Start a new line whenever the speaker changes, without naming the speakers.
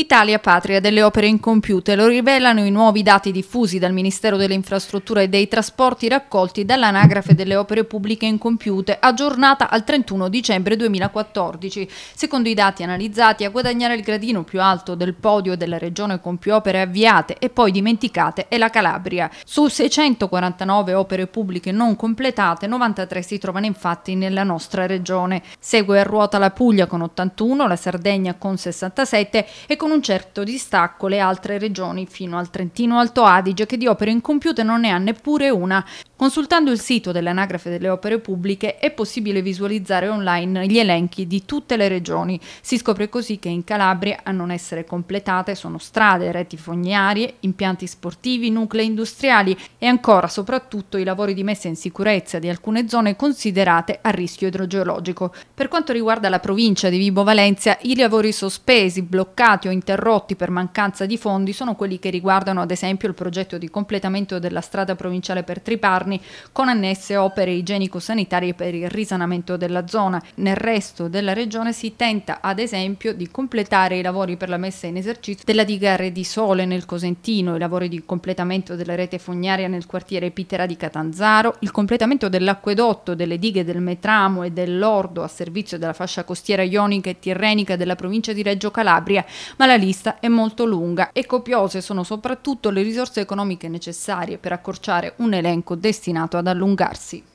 Italia patria delle opere incompiute, lo rivelano i nuovi dati diffusi dal Ministero delle Infrastrutture e dei Trasporti raccolti dall'Anagrafe delle opere pubbliche incompiute, aggiornata al 31 dicembre 2014. Secondo i dati analizzati, a guadagnare il gradino più alto del podio della regione con più opere avviate e poi dimenticate è la Calabria. Su 649 opere pubbliche non completate, 93 si trovano infatti nella nostra regione. Segue a ruota la Puglia con 81, la Sardegna con 67 e con con un certo distacco le altre regioni fino al Trentino Alto Adige che di opere incompiute non ne ha neppure una. Consultando il sito dell'Anagrafe delle Opere Pubbliche è possibile visualizzare online gli elenchi di tutte le regioni. Si scopre così che in Calabria a non essere completate sono strade, reti fognarie, impianti sportivi, nuclei industriali e ancora soprattutto i lavori di messa in sicurezza di alcune zone considerate a rischio idrogeologico. Per quanto riguarda la provincia di Vibo Valencia, i lavori sospesi, bloccati o interrotti per mancanza di fondi sono quelli che riguardano ad esempio il progetto di completamento della strada provinciale per Triparni con annesse opere igienico-sanitarie per il risanamento della zona. Nel resto della regione si tenta ad esempio di completare i lavori per la messa in esercizio della diga Re di Sole nel Cosentino, i lavori di completamento della rete fognaria nel quartiere Pitera di Catanzaro, il completamento dell'acquedotto, delle dighe del Metramo e dell'Ordo a servizio della fascia costiera ionica e tirrenica della provincia di Reggio Calabria, ma la lista è molto lunga e copiose sono soprattutto le risorse economiche necessarie per accorciare un elenco destinato ad allungarsi.